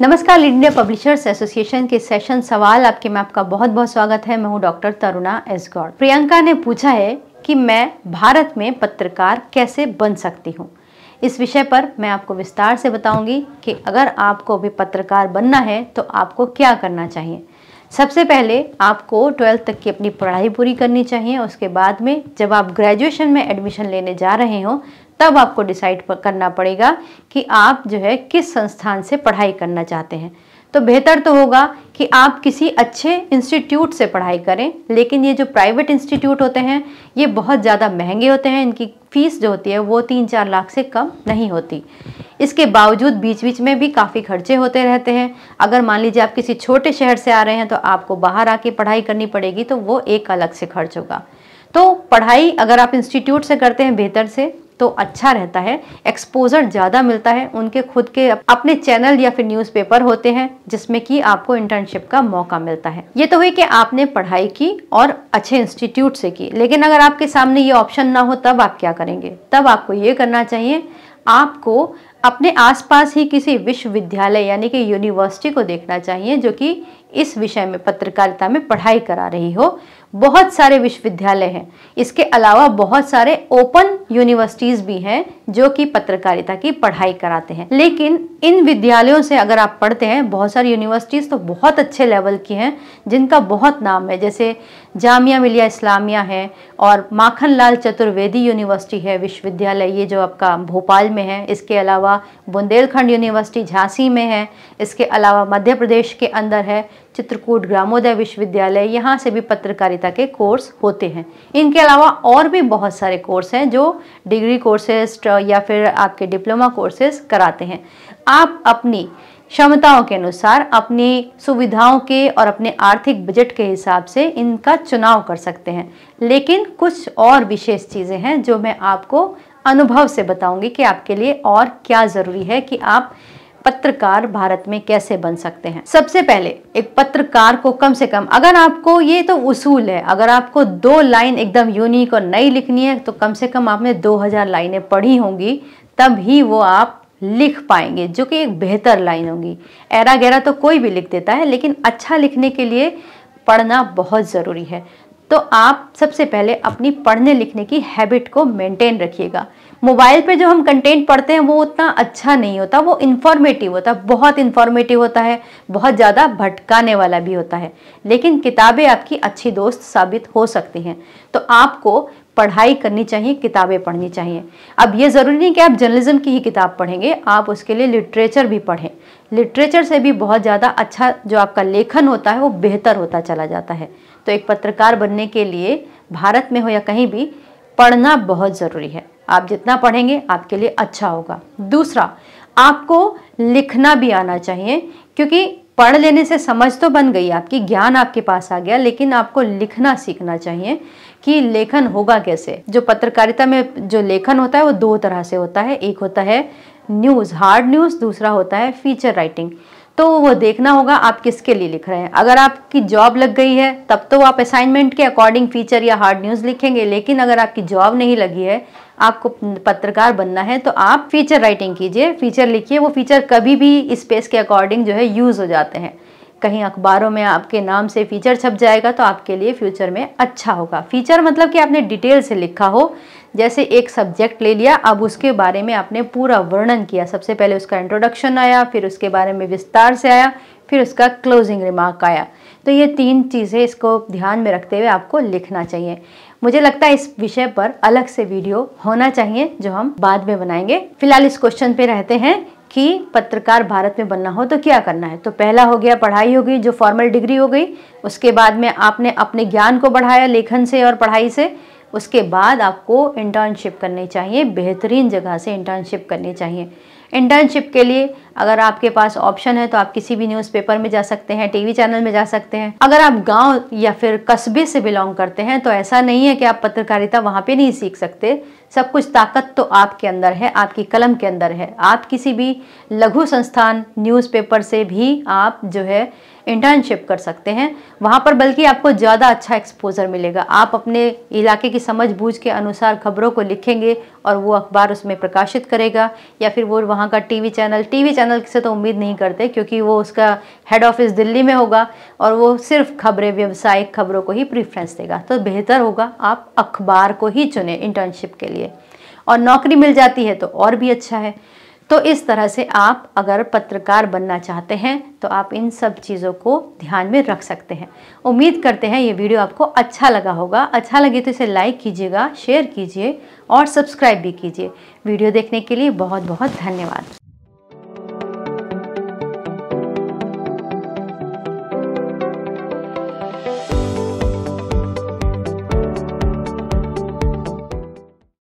नमस्कार India publishers association के session सवाल आपके में आपका बहुत बहुत स्वागत है मैं हूँ डॉक्टर तरुणा एस गौड़ प्रियंका ने पूछा है कि मैं भारत में पत्रकार कैसे बन सकती हूँ इस विषय पर मैं आपको विस्तार से बताऊंगी कि अगर आपको भी पत्रकार बनना है तो आपको क्या करना चाहिए सबसे पहले आपको ट्वेल्थ तक की अपनी पढ़ाई पूरी करनी चाहिए उसके बाद में जब आप ग्रेजुएशन में एडमिशन लेने जा रहे हो तब आपको डिसाइड करना पड़ेगा कि आप जो है किस संस्थान से पढ़ाई करना चाहते हैं तो बेहतर तो होगा कि आप किसी अच्छे इंस्टीट्यूट से पढ़ाई करें लेकिन ये जो प्राइवेट इंस्टीट्यूट होते हैं ये बहुत ज़्यादा महंगे होते हैं इनकी फ़ीस जो होती है वो तीन चार लाख से कम नहीं होती इसके बावजूद बीच बीच में भी काफ़ी खर्चे होते रहते हैं अगर मान लीजिए आप किसी छोटे शहर से आ रहे हैं तो आपको बाहर आके पढ़ाई करनी पड़ेगी तो वो एक अलग से खर्च होगा तो पढ़ाई अगर आप इंस्टीट्यूट से करते हैं बेहतर से तो अच्छा रहता है एक्सपोजर ज़्यादा मिलता है उनके खुद के अपने चैनल या फिर न्यूज़पेपर होते हैं जिसमें कि आपको इंटर्नशिप का मौका मिलता है ये तो हुई कि आपने पढ़ाई की और अच्छे इंस्टीट्यूट से की लेकिन अगर आपके सामने ये ऑप्शन ना हो तब आप क्या करेंगे तब आपको ये करना चाहिए आपको अपने आसपास ही किसी विश्वविद्यालय यानी कि यूनिवर्सिटी को देखना चाहिए जो कि इस विषय में पत्रकारिता में पढ़ाई करा रही हो बहुत सारे विश्वविद्यालय हैं इसके अलावा बहुत सारे ओपन यूनिवर्सिटीज़ भी हैं जो कि पत्रकारिता की पढ़ाई कराते हैं लेकिन इन विद्यालयों से अगर आप पढ़ते हैं बहुत सारी यूनिवर्सिटीज़ तो बहुत अच्छे लेवल की हैं जिनका बहुत नाम है जैसे जामिया मिलिया इस्लामिया है और माखन लाल चतुर्वेदी यूनिवर्सिटी है विश्वविद्यालय ये जो आपका भोपाल में है इसके अलावा बुंदेलखंड यूनिवर्सिटी झांसी में है इसके अलावा मध्य प्रदेश के अंदर है चित्रकूट ग्रामोदय विश्वविद्यालय यहाँ से भी पत्रकारिता के कोर्स होते हैं इनके अलावा और भी बहुत सारे कोर्स हैं जो डिग्री कोर्सेस या फिर आपके डिप्लोमा कोर्सेस कराते हैं आप अपनी क्षमताओं के अनुसार अपनी सुविधाओं के और अपने आर्थिक बजट के हिसाब से इनका चुनाव कर सकते हैं लेकिन कुछ और विशेष चीज़ें हैं जो मैं आपको अनुभव से बताऊंगी कि आपके लिए और क्या ज़रूरी है कि आप पत्रकार भारत में कैसे बन सकते हैं सबसे पहले एक पत्रकार को कम से कम अगर आपको ये तो उसूल है अगर आपको दो लाइन एकदम यूनिक और नई लिखनी है तो कम से कम आपने 2000 लाइनें पढ़ी होंगी तब ही वो आप लिख पाएंगे जो कि एक बेहतर लाइन होगी एरा गहरा तो कोई भी लिख देता है लेकिन अच्छा लिखने के लिए पढ़ना बहुत ज़रूरी है तो आप सबसे पहले अपनी पढ़ने लिखने की हैबिट को मेंटेन रखिएगा मोबाइल पे जो हम कंटेंट पढ़ते हैं वो उतना अच्छा नहीं होता वो इन्फॉर्मेटिव होता है बहुत इन्फॉर्मेटिव होता है बहुत ज़्यादा भटकाने वाला भी होता है लेकिन किताबें आपकी अच्छी दोस्त साबित हो सकती हैं तो आपको पढ़ाई करनी चाहिए किताबें पढ़नी चाहिए अब ये ज़रूरी नहीं कि आप जर्नलिज्म की ही किताब पढ़ेंगे आप उसके लिए लिटरेचर भी पढ़ें लिटरेचर से भी बहुत ज़्यादा अच्छा जो आपका लेखन होता है वो बेहतर होता चला जाता है तो एक पत्रकार बनने के लिए भारत में हो या कहीं भी पढ़ना बहुत ज़रूरी है आप जितना पढ़ेंगे आपके लिए अच्छा होगा दूसरा आपको लिखना भी आना चाहिए क्योंकि पढ़ लेने से समझ तो बन गई आपकी ज्ञान आपके पास आ गया लेकिन आपको लिखना सीखना चाहिए कि लेखन होगा कैसे जो पत्रकारिता में जो लेखन होता है वो दो तरह से होता है एक होता है न्यूज़ हार्ड न्यूज़ दूसरा होता है फीचर राइटिंग तो वो देखना होगा आप किसके लिए लिख रहे हैं अगर आपकी जॉब लग गई है तब तो आप असाइनमेंट के अकॉर्डिंग फीचर या हार्ड न्यूज़ लिखेंगे लेकिन अगर आपकी जॉब नहीं लगी है आपको पत्रकार बनना है तो आप फीचर राइटिंग कीजिए फीचर लिखिए वो फीचर कभी भी स्पेस के अकॉर्डिंग जो है यूज़ हो जाते हैं कहीं अखबारों में आपके नाम से फीचर छप जाएगा तो आपके लिए फ्यूचर में अच्छा होगा फीचर मतलब कि आपने डिटेल से लिखा हो जैसे एक सब्जेक्ट ले लिया अब उसके बारे में आपने पूरा वर्णन किया सबसे पहले उसका इंट्रोडक्शन आया फिर उसके बारे में विस्तार से आया फिर उसका क्लोजिंग रिमार्क आया तो ये तीन चीज़ें इसको ध्यान में रखते हुए आपको लिखना चाहिए मुझे लगता है इस विषय पर अलग से वीडियो होना चाहिए जो हम बाद में बनाएंगे फिलहाल इस क्वेश्चन पे रहते हैं कि पत्रकार भारत में बनना हो तो क्या करना है तो पहला हो गया पढ़ाई हो गई जो फॉर्मल डिग्री हो गई उसके बाद में आपने अपने ज्ञान को बढ़ाया लेखन से और पढ़ाई से उसके बाद आपको इंटर्नशिप करनी चाहिए बेहतरीन जगह से इंटर्नशिप करनी चाहिए इंटर्नशिप के लिए अगर आपके पास ऑप्शन है तो आप किसी भी न्यूज़पेपर में जा सकते हैं टीवी चैनल में जा सकते हैं अगर आप गाँव या फिर कस्बे से बिलोंग करते हैं तो ऐसा नहीं है कि आप पत्रकारिता वहाँ पर नहीं सीख सकते सब कुछ ताकत तो आपके अंदर है आपकी कलम के अंदर है आप किसी भी लघु संस्थान न्यूज़पेपर से भी आप जो है इंटर्नशिप कर सकते हैं वहाँ पर बल्कि आपको ज़्यादा अच्छा एक्सपोजर मिलेगा आप अपने इलाके की समझ बूझ के अनुसार खबरों को लिखेंगे और वो अखबार उसमें प्रकाशित करेगा या फिर वो वहाँ का TV channel TV channel channel से तो उम्मीद नहीं करते क्योंकि वो उसका हेड ऑफिस दिल्ली में होगा और वो सिर्फ खबरें व्यवसायिक खबरों को ही प्रीफ्रेंस देगा तो बेहतर होगा आप अखबार को ही चुने इंटर्नशिप के लिए और नौकरी मिल जाती है तो और भी अच्छा है तो इस तरह से आप अगर पत्रकार बनना चाहते हैं तो आप इन सब चीज़ों को ध्यान में रख सकते हैं उम्मीद करते हैं ये वीडियो आपको अच्छा लगा होगा अच्छा लगे तो इसे लाइक कीजिएगा शेयर कीजिए और सब्सक्राइब भी कीजिए वीडियो देखने के लिए बहुत बहुत धन्यवाद